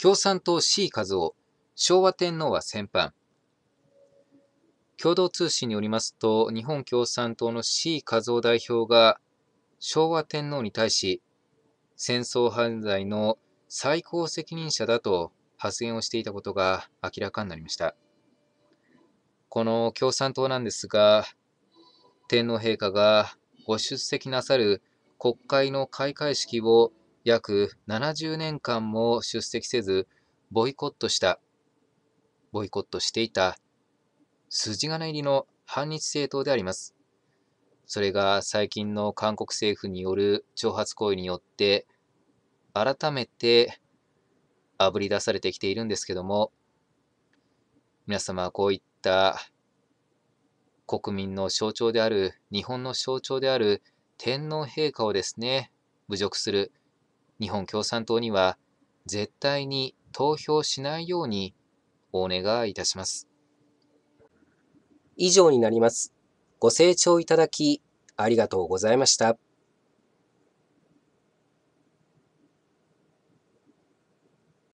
共産党 C 和夫、昭和天皇は戦犯。共同通信によりますと、日本共産党の C 和夫代表が昭和天皇に対し、戦争犯罪の最高責任者だと発言をしていたことが明らかになりました。この共産党なんですが、天皇陛下がご出席なさる国会の開会式を約70年間も出席せず、ボイコットした、ボイコットしていた、筋金入りの反日政党であります。それが最近の韓国政府による挑発行為によって、改めてあぶり出されてきているんですけども、皆様はこういった国民の象徴である、日本の象徴である天皇陛下をですね、侮辱する、日本共産党には絶対に投票しないようにお願いいたします。以上になります。ご清聴いただきありがとうございました。